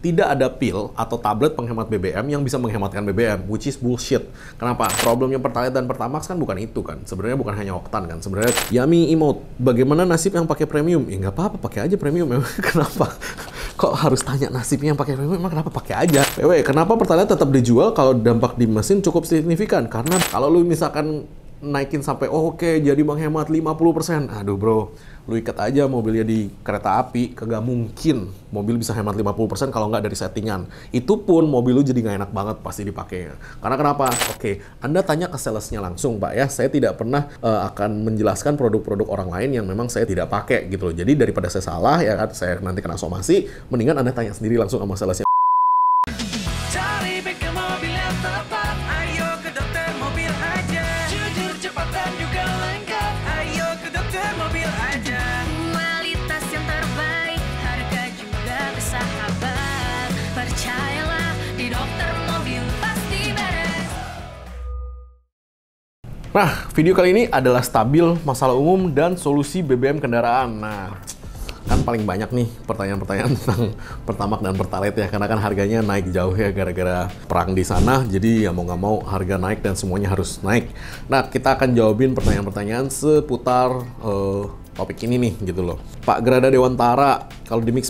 tidak ada pil atau tablet penghemat BBM yang bisa menghematkan BBM, which is bullshit. Kenapa? Problemnya Pertalite dan Pertamax kan bukan itu kan. Sebenarnya bukan hanya Oktan kan. Sebenarnya Yami Emote, bagaimana nasib yang pakai premium? Ya nggak apa-apa, pakai aja premium. kenapa? Kok harus tanya nasibnya yang pakai premium? Emang kenapa pakai aja? PW, kenapa Pertalite tetap dijual kalau dampak di mesin cukup signifikan? Karena kalau lu misalkan naikin sampai oh, oke okay, jadi menghemat 50%. Aduh bro, lu ikat aja mobilnya di kereta api, kagak mungkin mobil bisa hemat 50% kalau nggak dari settingan. Itu pun mobil lu jadi nggak enak banget pasti dipakainya. Karena kenapa? Oke, Anda tanya ke salesnya langsung, Pak ya. Saya tidak pernah uh, akan menjelaskan produk-produk orang lain yang memang saya tidak pakai gitu loh. Jadi daripada saya salah ya kan, saya nanti kena somasi, mendingan Anda tanya sendiri langsung sama salesnya. Nah, video kali ini adalah stabil, masalah umum, dan solusi BBM kendaraan. Nah, kan paling banyak nih pertanyaan-pertanyaan tentang Pertamak dan Pertalite ya karena kan harganya naik jauh ya gara-gara perang di sana jadi ya mau nggak mau harga naik dan semuanya harus naik nah kita akan jawabin pertanyaan-pertanyaan seputar uh, topik ini nih gitu loh Pak Gerada Dewantara kalau di mix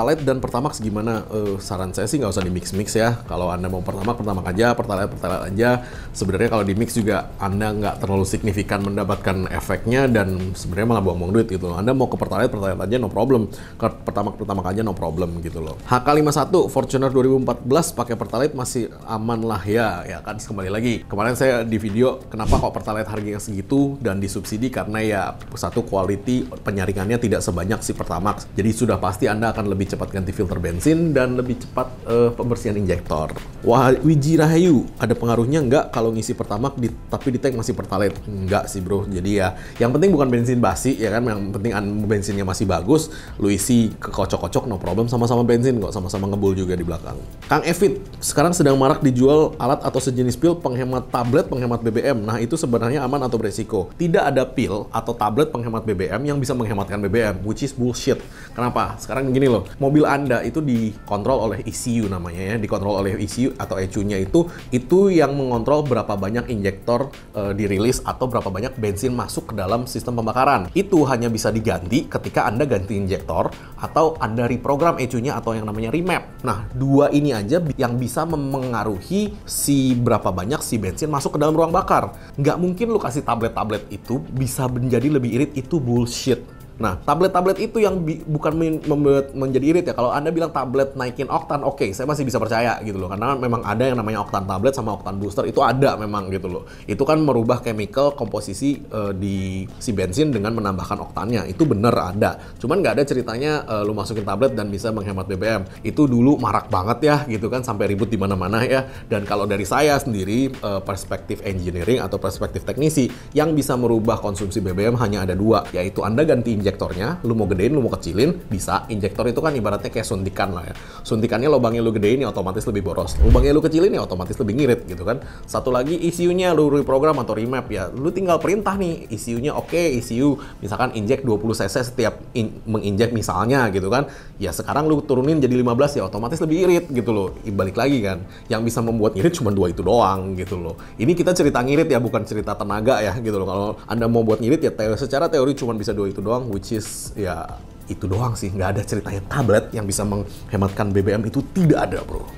pertalite dan pertamax gimana? Uh, saran saya sih nggak usah di mix mix ya. Kalau anda mau pertamax pertamax aja, pertalite pertalite aja. Sebenarnya kalau di mix juga anda nggak terlalu signifikan mendapatkan efeknya dan sebenarnya malah buang-buang duit gitu. Loh. Anda mau ke pertalite pertalite aja no problem. Ke pertamax pertamax aja no problem gitu loh. HK51 Fortuner 2014 pakai pertalite masih aman lah ya. Ya kan kembali lagi. Kemarin saya di video kenapa kok pertalite harganya segitu dan disubsidi karena ya satu quality penyaringannya tidak sebanyak si pertamax. Jadi sudah pasti anda akan lebih cepat ganti filter bensin dan lebih cepat uh, pembersihan injektor. Wah, Wiji Rahayu, ada pengaruhnya nggak kalau ngisi pertama di, tapi di tank masih pertalite? Nggak sih bro, jadi ya yang penting bukan bensin basi ya kan, yang penting bensinnya masih bagus, lu isi kekocok-kocok no problem, sama-sama bensin kok, sama-sama ngebul juga di belakang. Kang Evit, sekarang sedang marak dijual alat atau sejenis pil penghemat tablet penghemat BBM. Nah itu sebenarnya aman atau beresiko? Tidak ada pil atau tablet penghemat BBM yang bisa menghematkan BBM, which is bullshit. Kenapa? Sekarang gini loh, mobil Anda itu dikontrol oleh ECU namanya ya, dikontrol oleh ECU atau ECU-nya itu itu yang mengontrol berapa banyak injektor e, dirilis atau berapa banyak bensin masuk ke dalam sistem pembakaran. Itu hanya bisa diganti ketika Anda ganti injektor atau Anda reprogram ECU-nya atau yang namanya remap. Nah, dua ini aja yang bisa mempengaruhi si berapa banyak si bensin masuk ke dalam ruang bakar. Nggak mungkin lu kasih tablet-tablet itu bisa menjadi lebih irit itu bullshit Nah, tablet-tablet itu yang bukan membuat menjadi irit ya. Kalau Anda bilang tablet naikin oktan, oke, okay, saya masih bisa percaya gitu loh. Karena memang ada yang namanya oktan tablet sama oktan booster itu ada memang gitu loh. Itu kan merubah chemical komposisi uh, di si bensin dengan menambahkan oktannya. Itu bener ada. Cuman nggak ada ceritanya uh, lu masukin tablet dan bisa menghemat BBM. Itu dulu marak banget ya gitu kan sampai ribut di mana-mana ya. Dan kalau dari saya sendiri uh, perspektif engineering atau perspektif teknisi yang bisa merubah konsumsi BBM hanya ada dua, yaitu Anda ganti injek injektornya, lu mau gedein, lu mau kecilin, bisa. Injektor itu kan ibaratnya kayak suntikan lah ya. Suntikannya lubangnya lu gedein ya otomatis lebih boros. Lubangnya lu kecilin ya otomatis lebih ngirit gitu kan. Satu lagi ECU-nya lu reprogram atau remap ya. Lu tinggal perintah nih ECU-nya oke, okay, ECU misalkan injek 20 cc setiap in menginjek misalnya gitu kan. Ya sekarang lu turunin jadi 15 ya otomatis lebih irit gitu loh. Balik lagi kan. Yang bisa membuat ngirit cuma dua itu doang gitu loh. Ini kita cerita ngirit ya bukan cerita tenaga ya gitu loh. Kalau Anda mau buat ngirit ya teori, secara teori cuma bisa dua itu doang which is ya itu doang sih nggak ada ceritanya tablet yang bisa menghematkan BBM itu tidak ada bro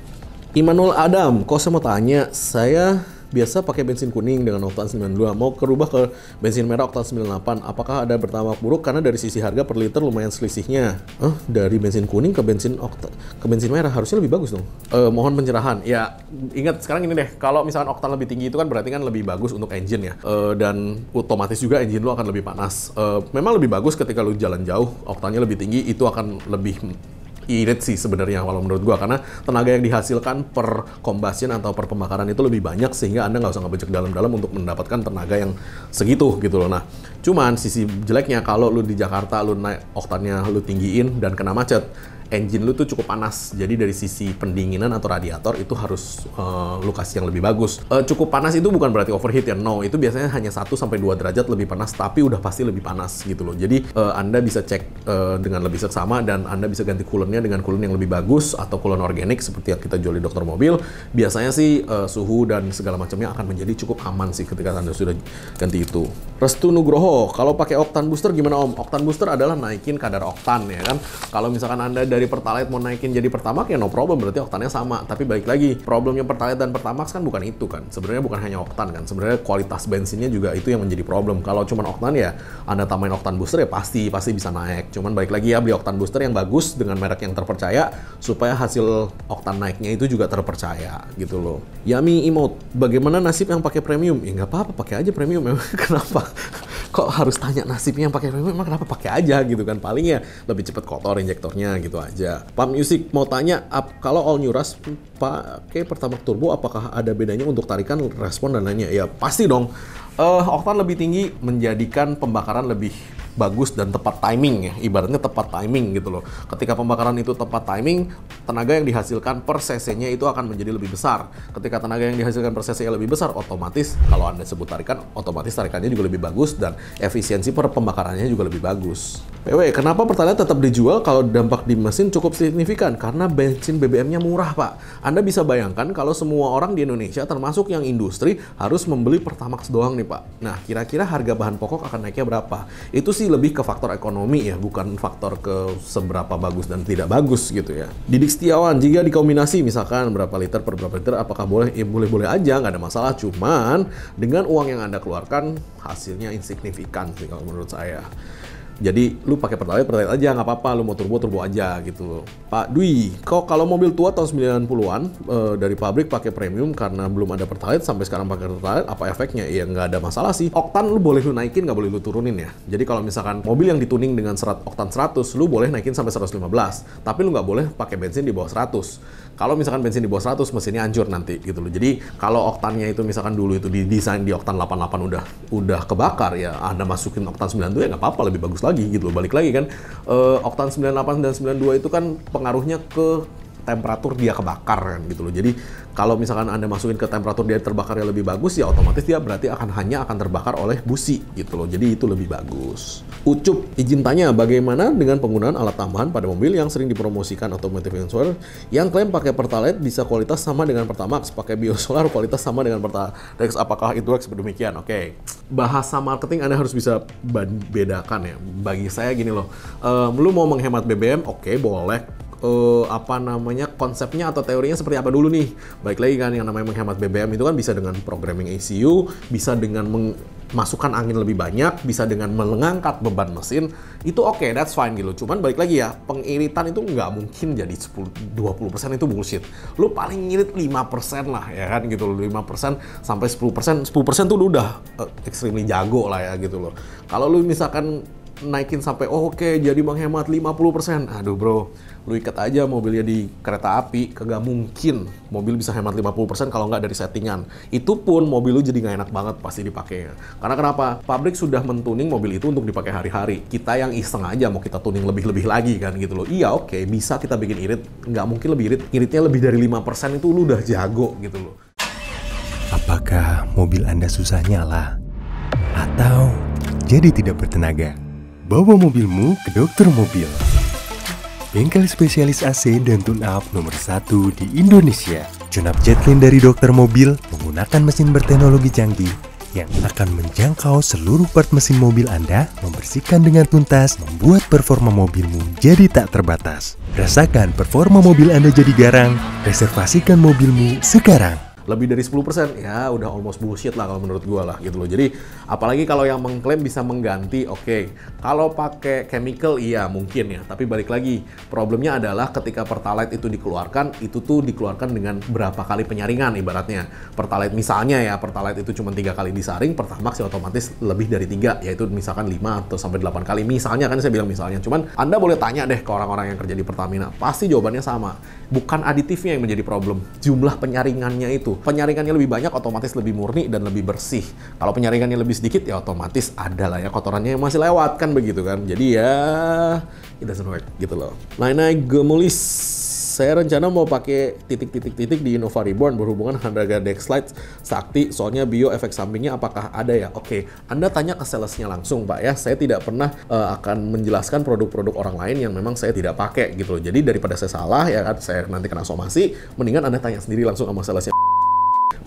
Immanuel Adam, kau semua tanya, saya biasa pakai bensin kuning dengan oktan 92 mau kerubah ke bensin merah oktan 98 apakah ada bertambah buruk karena dari sisi harga per liter lumayan selisihnya huh? Eh, dari bensin kuning ke bensin oktan ke bensin merah harusnya lebih bagus dong uh, mohon pencerahan ya ingat sekarang ini deh kalau misalkan oktan lebih tinggi itu kan berarti kan lebih bagus untuk engine ya uh, dan otomatis juga engine lu akan lebih panas uh, memang lebih bagus ketika lu jalan jauh oktannya lebih tinggi itu akan lebih irit sih sebenarnya kalau menurut gua karena tenaga yang dihasilkan per combustion atau per pembakaran itu lebih banyak sehingga anda nggak usah ngebecek dalam-dalam untuk mendapatkan tenaga yang segitu gitu loh nah cuman sisi jeleknya kalau lu di Jakarta lu naik oktannya lu tinggiin dan kena macet engine lu tuh cukup panas. Jadi dari sisi pendinginan atau radiator itu harus uh, lu yang lebih bagus. Uh, cukup panas itu bukan berarti overheat ya. No, itu biasanya hanya 1 sampai 2 derajat lebih panas tapi udah pasti lebih panas gitu loh. Jadi uh, Anda bisa cek uh, dengan lebih seksama dan Anda bisa ganti coolernya dengan cooler yang lebih bagus atau cooler organik seperti yang kita jual di dokter mobil. Biasanya sih uh, suhu dan segala macamnya akan menjadi cukup aman sih ketika Anda sudah ganti itu. Restu Nugroho, kalau pakai oktan booster gimana Om? Oktan booster adalah naikin kadar oktan ya kan. Kalau misalkan Anda dari dari Pertalite mau naikin jadi Pertamax ya no problem berarti oktannya sama. Tapi balik lagi problemnya Pertalite dan Pertamax kan bukan itu kan. Sebenarnya bukan hanya oktan kan. Sebenarnya kualitas bensinnya juga itu yang menjadi problem. Kalau cuma oktan ya Anda tambahin oktan booster ya pasti pasti bisa naik. Cuman balik lagi ya beli oktan booster yang bagus dengan merek yang terpercaya supaya hasil oktan naiknya itu juga terpercaya gitu loh. Yami emote, bagaimana nasib yang pakai premium? Ya nggak apa-apa pakai aja premium memang kenapa? kok harus tanya nasibnya yang pakai frame emang kenapa pakai aja gitu kan paling ya lebih cepat kotor injektornya gitu aja Pak Music mau tanya kalau all new ras pakai pertama turbo apakah ada bedanya untuk tarikan respon dan lainnya ya pasti dong uh, oktan lebih tinggi menjadikan pembakaran lebih bagus dan tepat timing ya. Ibaratnya tepat timing gitu loh. Ketika pembakaran itu tepat timing, tenaga yang dihasilkan per cc-nya itu akan menjadi lebih besar. Ketika tenaga yang dihasilkan per cc lebih besar, otomatis kalau Anda sebut tarikan, otomatis tarikannya juga lebih bagus dan efisiensi per pembakarannya juga lebih bagus. PW, kenapa Pertalite tetap dijual kalau dampak di mesin cukup signifikan? Karena bensin BBM-nya murah, Pak. Anda bisa bayangkan kalau semua orang di Indonesia, termasuk yang industri, harus membeli Pertamax doang nih, Pak. Nah, kira-kira harga bahan pokok akan naiknya berapa? Itu sih sih lebih ke faktor ekonomi ya, bukan faktor ke seberapa bagus dan tidak bagus gitu ya. Didik Setiawan, jika dikombinasi misalkan berapa liter per berapa liter, apakah boleh? Ya boleh-boleh aja, nggak ada masalah. Cuman dengan uang yang Anda keluarkan, hasilnya insignifikan sih kalau menurut saya. Jadi lu pakai Pertalite, Pertalite aja nggak apa-apa, lu mau turbo turbo aja gitu. Pak Dwi, kok kalau mobil tua tahun 90-an uh, eh, dari pabrik pakai premium karena belum ada Pertalite sampai sekarang pakai Pertalite, apa efeknya? Ya nggak ada masalah sih. Oktan lu boleh lu naikin, nggak boleh lu turunin ya. Jadi kalau misalkan mobil yang dituning dengan serat oktan 100, lu boleh naikin sampai 115, tapi lu nggak boleh pakai bensin di bawah 100. Kalau misalkan bensin di bawah 100 mesinnya hancur nanti gitu loh. Jadi kalau oktannya itu misalkan dulu itu didesain di oktan 88 udah udah kebakar ya Anda masukin oktan 92 ya nggak apa-apa lebih bagus lagi gitu loh. Balik lagi kan e, oktan 98 dan 92 itu kan pengaruhnya ke temperatur dia kebakar kan gitu loh. Jadi kalau misalkan Anda masukin ke temperatur dia terbakar yang lebih bagus ya otomatis dia berarti akan hanya akan terbakar oleh busi gitu loh. Jadi itu lebih bagus. Ucup izin tanya bagaimana dengan penggunaan alat tambahan pada mobil yang sering dipromosikan automotive insurer yang klaim pakai Pertalite bisa kualitas sama dengan Pertamax, pakai biosolar kualitas sama dengan Pertamax. Apakah itu works demikian? Oke. Okay. Bahasa marketing Anda harus bisa bedakan ya. Bagi saya gini loh. Uh, lu mau menghemat BBM? Oke, okay, boleh uh, apa namanya konsepnya atau teorinya seperti apa dulu nih. Baik lagi kan yang namanya menghemat BBM itu kan bisa dengan programming ECU, bisa dengan memasukkan angin lebih banyak, bisa dengan melengangkat beban mesin. Itu oke, okay, that's fine gitu. Cuman balik lagi ya, pengiritan itu nggak mungkin jadi 10 20% itu bullshit. Lu paling ngirit 5% lah ya kan gitu loh. 5% sampai 10%. 10% tuh udah uh, extremely jago lah ya gitu loh. Kalau lu misalkan naikin sampai oh, oke okay, jadi menghemat 50%. Aduh bro, lu ikat aja mobilnya di kereta api, kagak mungkin mobil bisa hemat 50% kalau nggak dari settingan. Itu pun mobil lu jadi nggak enak banget pasti dipakainya. Karena kenapa? Pabrik sudah mentuning mobil itu untuk dipakai hari-hari. Kita yang iseng aja mau kita tuning lebih-lebih lagi kan gitu loh. Iya oke, okay, bisa kita bikin irit, nggak mungkin lebih irit. Iritnya lebih dari 5% itu lu udah jago gitu loh. Apakah mobil Anda susah nyala? Atau jadi tidak bertenaga? Bawa mobilmu ke dokter mobil. Bengkel spesialis AC dan tune up nomor satu di Indonesia. Tune up Jetlin dari dokter mobil menggunakan mesin berteknologi canggih yang akan menjangkau seluruh part mesin mobil Anda, membersihkan dengan tuntas, membuat performa mobilmu jadi tak terbatas. Rasakan performa mobil Anda jadi garang, reservasikan mobilmu sekarang lebih dari 10% ya udah almost bullshit lah kalau menurut gue lah gitu loh. Jadi apalagi kalau yang mengklaim bisa mengganti, oke. Okay. Kalau pakai chemical iya mungkin ya, tapi balik lagi problemnya adalah ketika pertalite itu dikeluarkan, itu tuh dikeluarkan dengan berapa kali penyaringan ibaratnya. Pertalite misalnya ya, pertalite itu cuma tiga kali disaring, Pertamax ya otomatis lebih dari tiga, yaitu misalkan 5 atau sampai 8 kali. Misalnya kan saya bilang misalnya, cuman Anda boleh tanya deh ke orang-orang yang kerja di Pertamina, pasti jawabannya sama. Bukan aditifnya yang menjadi problem, jumlah penyaringannya itu Penyaringannya lebih banyak otomatis lebih murni dan lebih bersih. Kalau penyaringannya lebih sedikit ya otomatis ada lah ya kotorannya yang masih lewat kan begitu kan. Jadi ya it doesn't work gitu loh. Lainnya gemulis saya rencana mau pakai titik-titik-titik di Innova Reborn berhubungan harga Dexlight Sakti soalnya bio efek sampingnya apakah ada ya? Oke, okay. Anda tanya ke salesnya langsung Pak ya. Saya tidak pernah uh, akan menjelaskan produk-produk orang lain yang memang saya tidak pakai gitu loh. Jadi daripada saya salah ya kan saya nanti kena somasi, mendingan Anda tanya sendiri langsung sama salesnya.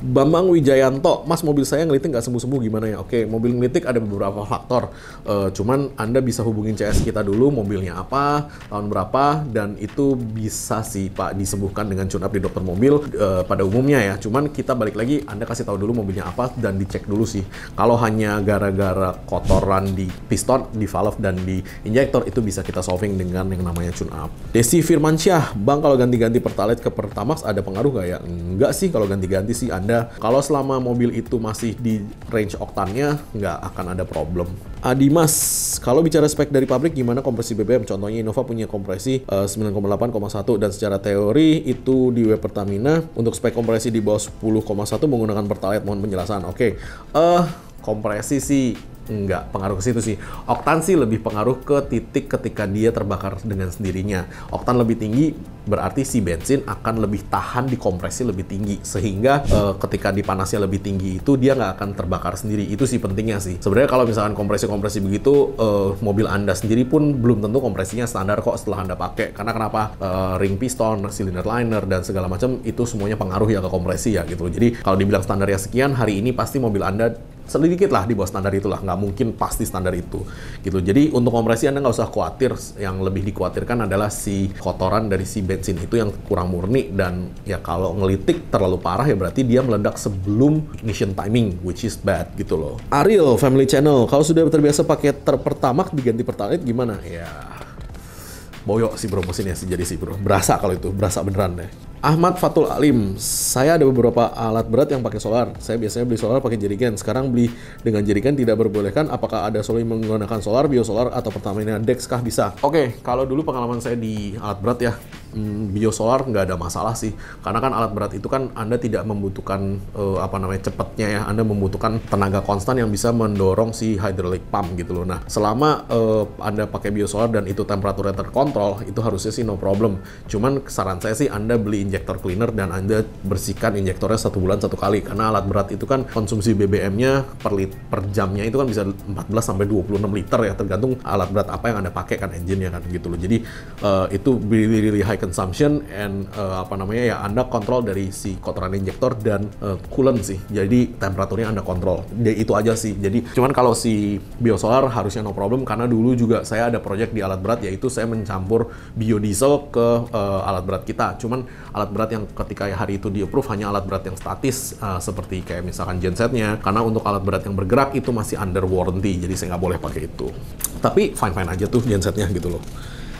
Bambang Wijayanto, Mas mobil saya ngelitik nggak sembuh-sembuh gimana ya? Oke, mobil ngelitik ada beberapa faktor. E, cuman Anda bisa hubungin CS kita dulu, mobilnya apa, tahun berapa, dan itu bisa sih Pak disembuhkan dengan tune up di dokter mobil e, pada umumnya ya. Cuman kita balik lagi, Anda kasih tahu dulu mobilnya apa dan dicek dulu sih. Kalau hanya gara-gara kotoran di piston, di valve, dan di injektor, itu bisa kita solving dengan yang namanya tune up. Desi Firmansyah, Bang kalau ganti-ganti Pertalite ke Pertamax ada pengaruh nggak ya? Nggak sih kalau ganti-ganti sih Anda anda kalau selama mobil itu masih di range oktannya nggak akan ada problem. Adimas, ah, kalau bicara spek dari pabrik gimana kompresi BBM? Contohnya Innova punya kompresi uh, eh, 9,8,1 dan secara teori itu di web Pertamina untuk spek kompresi di bawah 10,1 menggunakan pertalite. Mohon penjelasan. Oke. Okay. uh, eh, kompresi sih nggak pengaruh ke situ sih. Oktan sih lebih pengaruh ke titik ketika dia terbakar dengan sendirinya. Oktan lebih tinggi berarti si bensin akan lebih tahan di kompresi lebih tinggi sehingga uh, ketika dipanasnya lebih tinggi itu dia nggak akan terbakar sendiri. Itu sih pentingnya sih. Sebenarnya kalau misalkan kompresi-kompresi begitu uh, mobil Anda sendiri pun belum tentu kompresinya standar kok setelah Anda pakai. Karena kenapa uh, ring piston, silinder liner dan segala macam itu semuanya pengaruh ya ke kompresi ya gitu. Jadi kalau dibilang standarnya sekian hari ini pasti mobil Anda sedikit lah di bawah standar itulah nggak mungkin pasti standar itu gitu jadi untuk kompresi anda nggak usah khawatir yang lebih dikhawatirkan adalah si kotoran dari si bensin itu yang kurang murni dan ya kalau ngelitik terlalu parah ya berarti dia meledak sebelum ignition timing which is bad gitu loh Ariel Family Channel kalau sudah terbiasa pakai ter pertamax diganti pertalite gimana ya boyok sih bro mesinnya sih jadi sih bro berasa kalau itu berasa beneran deh ya. Ahmad Fatul Alim, saya ada beberapa alat berat yang pakai solar. Saya biasanya beli solar pakai jerigen. Sekarang beli dengan jerigen tidak berbolehkan. Apakah ada solar menggunakan solar, biosolar, atau Pertamina Dex kah bisa? Oke, okay, kalau dulu pengalaman saya di alat berat ya, Hmm, biosolar nggak ada masalah sih karena kan alat berat itu kan anda tidak membutuhkan uh, apa namanya cepatnya ya anda membutuhkan tenaga konstan yang bisa mendorong si hydraulic pump gitu loh nah selama uh, anda pakai biosolar dan itu temperaturnya terkontrol itu harusnya sih no problem cuman saran saya sih anda beli injektor cleaner dan anda bersihkan injektornya satu bulan satu kali karena alat berat itu kan konsumsi BBM-nya per, lit, per jamnya itu kan bisa 14 sampai 26 liter ya tergantung alat berat apa yang anda pakai kan engine ya kan gitu loh jadi uh, itu really really high consumption and uh, apa namanya ya Anda kontrol dari si kotoran injektor dan uh, coolant sih. Jadi temperaturnya Anda kontrol. Jadi ya, itu aja sih. Jadi cuman kalau si biosolar harusnya no problem karena dulu juga saya ada project di alat berat yaitu saya mencampur biodiesel ke uh, alat berat kita. Cuman alat berat yang ketika hari itu di approve hanya alat berat yang statis uh, seperti kayak misalkan gensetnya karena untuk alat berat yang bergerak itu masih under warranty jadi saya nggak boleh pakai itu. Tapi fine-fine aja tuh gensetnya gitu loh.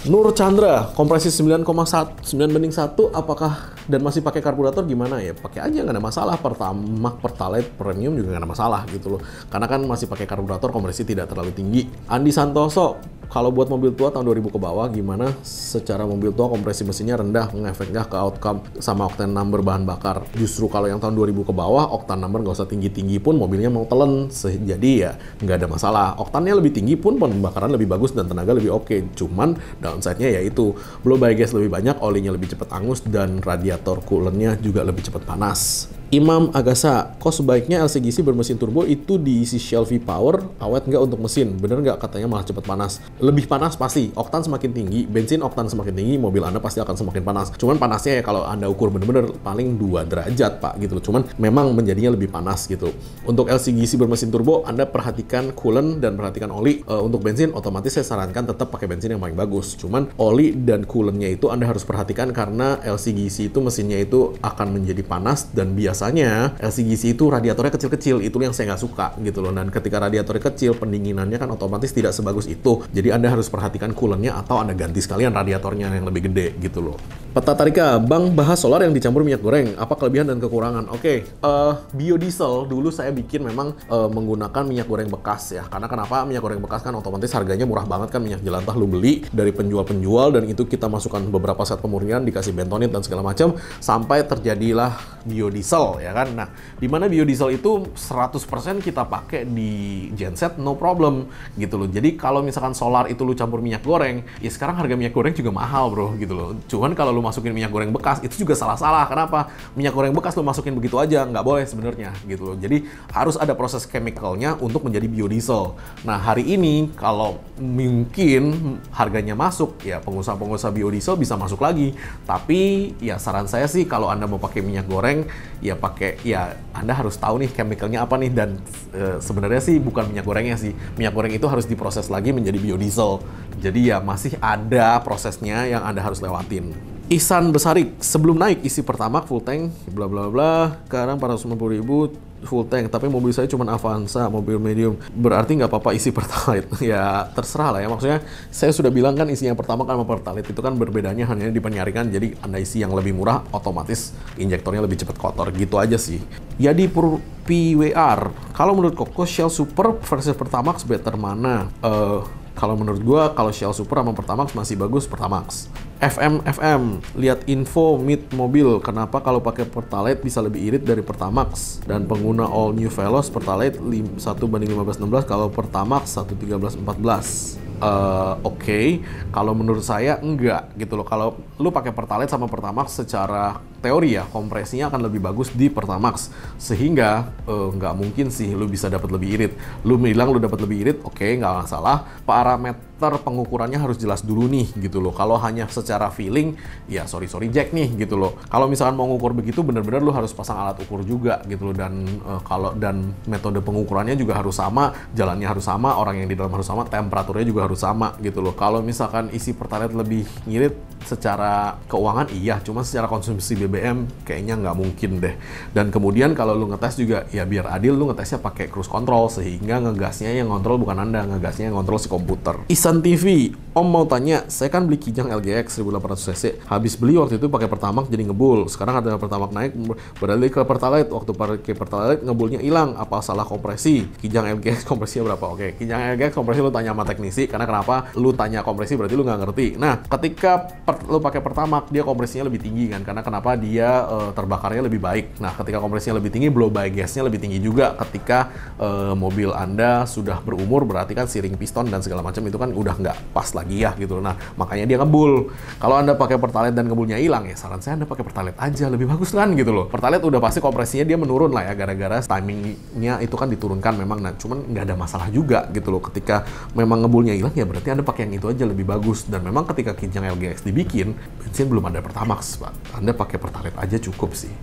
Nur Chandra, kompresi 9,1 9 banding 1 apakah dan masih pakai karburator gimana ya? Pakai aja nggak ada masalah. Pertama, Pertalite, Premium juga nggak ada masalah gitu loh. Karena kan masih pakai karburator kompresi tidak terlalu tinggi. Andi Santoso, kalau buat mobil tua tahun 2000 ke bawah gimana secara mobil tua kompresi mesinnya rendah mengefek nggak ke outcome sama octane number bahan bakar justru kalau yang tahun 2000 ke bawah octane number nggak usah tinggi-tinggi pun mobilnya mau telen jadi ya nggak ada masalah oktannya lebih tinggi pun pembakaran lebih bagus dan tenaga lebih oke okay. cuman downside-nya yaitu blow by gas lebih banyak olinya lebih cepat angus dan radiator coolernya juga lebih cepat panas Imam Agasa, kok sebaiknya LCGC bermesin turbo itu diisi Shelby power awet nggak untuk mesin? Bener nggak katanya malah cepet panas? lebih panas pasti. Oktan semakin tinggi, bensin oktan semakin tinggi, mobil Anda pasti akan semakin panas. Cuman panasnya ya kalau Anda ukur bener-bener paling 2 derajat, Pak, gitu loh. Cuman memang menjadinya lebih panas gitu. Untuk LCGC bermesin turbo, Anda perhatikan coolant dan perhatikan oli. E, untuk bensin, otomatis saya sarankan tetap pakai bensin yang paling bagus. Cuman oli dan coolantnya itu Anda harus perhatikan karena LCGC itu mesinnya itu akan menjadi panas dan biasanya LCGC itu radiatornya kecil-kecil. Itu yang saya nggak suka gitu loh. Dan ketika radiatornya kecil, pendinginannya kan otomatis tidak sebagus itu. Jadi jadi Anda harus perhatikan coolernya atau Anda ganti sekalian radiatornya yang lebih gede gitu loh. Peta Tarika, Bang bahas solar yang dicampur minyak goreng, apa kelebihan dan kekurangan? Oke, okay, uh, eh, biodiesel dulu saya bikin memang uh, menggunakan minyak goreng bekas ya. Karena kenapa minyak goreng bekas kan otomatis harganya murah banget kan minyak jelantah lu beli dari penjual-penjual dan itu kita masukkan beberapa set pemurnian dikasih bentonit dan segala macam sampai terjadilah biodiesel ya kan. Nah, di mana biodiesel itu 100% kita pakai di genset no problem gitu loh. Jadi kalau misalkan solar solar itu lu campur minyak goreng, ya sekarang harga minyak goreng juga mahal bro gitu loh. Cuman kalau lu masukin minyak goreng bekas itu juga salah-salah. Kenapa? Minyak goreng bekas lu masukin begitu aja nggak boleh sebenarnya gitu loh. Jadi harus ada proses chemicalnya untuk menjadi biodiesel. Nah hari ini kalau mungkin harganya masuk ya pengusaha-pengusaha biodiesel bisa masuk lagi. Tapi ya saran saya sih kalau anda mau pakai minyak goreng ya pakai ya anda harus tahu nih chemicalnya apa nih dan e, sebenarnya sih bukan minyak gorengnya sih minyak goreng itu harus diproses lagi menjadi biodiesel diesel. Jadi ya masih ada prosesnya yang Anda harus lewatin. Isan Besarik, sebelum naik isi pertama full tank bla bla bla, sekarang 450 ribu full tank, tapi mobil saya cuma Avanza, mobil medium. Berarti nggak apa-apa isi pertalite. ya terserah lah ya, maksudnya saya sudah bilang kan isi yang pertama kan sama pertalite itu kan berbedanya hanya di penyaringan, jadi Anda isi yang lebih murah, otomatis injektornya lebih cepat kotor, gitu aja sih. Ya di PWR, kalau menurut Koko Shell Super versus pertamax better mana? Uh, kalau menurut gue, kalau Shell Super sama Pertamax masih bagus Pertamax. FM FM lihat info mid mobil kenapa kalau pakai Pertalite bisa lebih irit dari Pertamax dan pengguna all new Veloz Pertalite 1 banding 15 16 kalau Pertamax 1 13 14 Uh, Oke, okay. kalau menurut saya enggak gitu loh. Kalau lu pakai Pertalite sama Pertamax secara teori ya, kompresinya akan lebih bagus di Pertamax. Sehingga uh, eh, nggak mungkin sih lu bisa dapat lebih irit. Lu bilang lu dapat lebih irit, oke okay, nggak salah Parameter karakter pengukurannya harus jelas dulu nih gitu loh. Kalau hanya secara feeling, ya sorry sorry Jack nih gitu loh. Kalau misalkan mau ngukur begitu, bener-bener lu harus pasang alat ukur juga gitu loh. Dan uh, kalau dan metode pengukurannya juga harus sama, jalannya harus sama, orang yang di dalam harus sama, temperaturnya juga harus sama gitu loh. Kalau misalkan isi pertalite lebih ngirit secara keuangan iya, cuma secara konsumsi BBM kayaknya nggak mungkin deh. Dan kemudian kalau lu ngetes juga ya biar adil lu ngetesnya pakai cruise control sehingga ngegasnya yang kontrol bukan anda, ngegasnya yang kontrol si komputer. Is Sun TV Om mau tanya, saya kan beli Kijang LGX 1800 cc. Habis beli waktu itu pakai Pertamax jadi ngebul. Sekarang ada Pertamax naik beralih ke Pertalite. Waktu pakai Pertalite ngebulnya hilang. Apa salah kompresi? Kijang LGX kompresinya berapa? Oke, Kijang LGX kompresi lu tanya sama teknisi karena kenapa lu tanya kompresi berarti lu nggak ngerti. Nah, ketika per, lu pakai Pertamax dia kompresinya lebih tinggi kan karena kenapa dia e, terbakarnya lebih baik. Nah, ketika kompresinya lebih tinggi, blow by gasnya lebih tinggi juga ketika e, mobil Anda sudah berumur berarti kan siring piston dan segala macam itu kan udah nggak pas lagi tagiah gitu. Nah, makanya dia ngebul. Kalau Anda pakai pertalite dan ngebulnya hilang, ya saran saya Anda pakai pertalite aja, lebih bagus kan gitu loh. Pertalite udah pasti kompresinya dia menurun lah ya, gara-gara timingnya itu kan diturunkan memang. Nah, cuman nggak ada masalah juga gitu loh. Ketika memang ngebulnya hilang, ya berarti Anda pakai yang itu aja lebih bagus. Dan memang ketika Kinjang LGX dibikin, bensin belum ada Pertamax, Pak. Anda pakai pertalite aja cukup sih.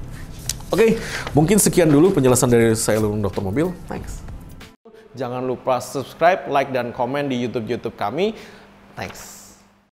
Oke, okay, mungkin sekian dulu penjelasan dari saya Lulung Dokter Mobil. Thanks. Jangan lupa subscribe, like, dan komen di YouTube-YouTube kami. Thanks.